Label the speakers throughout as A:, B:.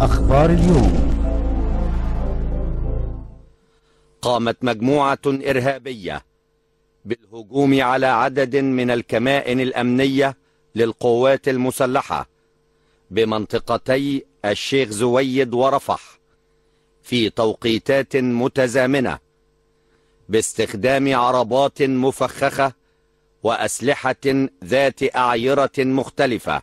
A: أخبار اليوم قامت مجموعة إرهابية بالهجوم على عدد من الكمائن الأمنية للقوات المسلحة بمنطقتي الشيخ زويد ورفح في توقيتات متزامنة باستخدام عربات مفخخة وأسلحة ذات أعيرة مختلفة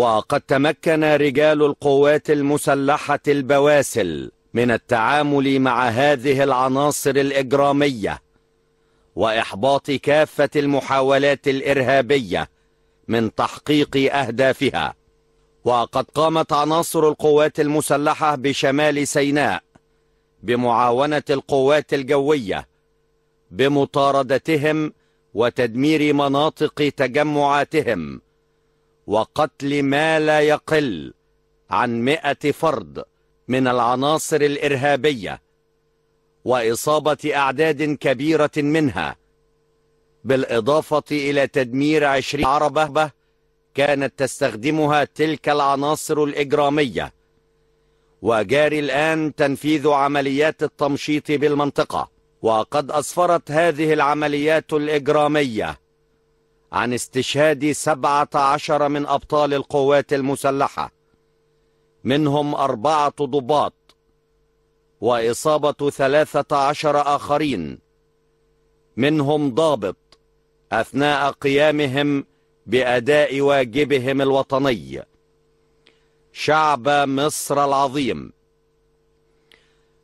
A: وقد تمكن رجال القوات المسلحة البواسل من التعامل مع هذه العناصر الإجرامية وإحباط كافة المحاولات الإرهابية من تحقيق أهدافها وقد قامت عناصر القوات المسلحة بشمال سيناء بمعاونة القوات الجوية بمطاردتهم وتدمير مناطق تجمعاتهم وقتل ما لا يقل عن مئة فرد من العناصر الإرهابية وإصابة أعداد كبيرة منها بالإضافة إلى تدمير عشرين عربة كانت تستخدمها تلك العناصر الإجرامية وجاري الآن تنفيذ عمليات التمشيط بالمنطقة وقد أسفرت هذه العمليات الإجرامية عن استشهاد سبعة عشر من أبطال القوات المسلحة منهم أربعة ضباط وإصابة ثلاثة عشر آخرين منهم ضابط أثناء قيامهم بأداء واجبهم الوطني شعب مصر العظيم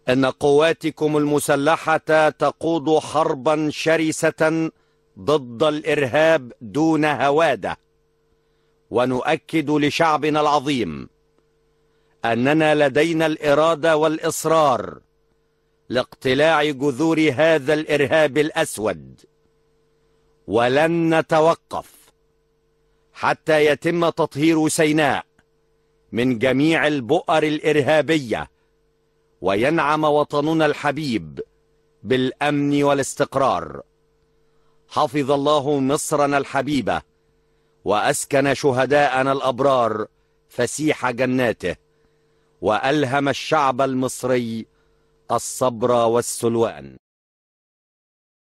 A: إن قواتكم المسلحة تقود حربا شرسة ضد الإرهاب دون هواده ونؤكد لشعبنا العظيم أننا لدينا الإرادة والإصرار لاقتلاع جذور هذا الإرهاب الأسود ولن نتوقف حتى يتم تطهير سيناء من جميع البؤر الإرهابية وينعم وطننا الحبيب بالأمن والاستقرار حفظ الله مصرنا الحبيبة وأسكن شهداءنا الأبرار فسيح جناته وألهم الشعب المصري الصبر والسلوان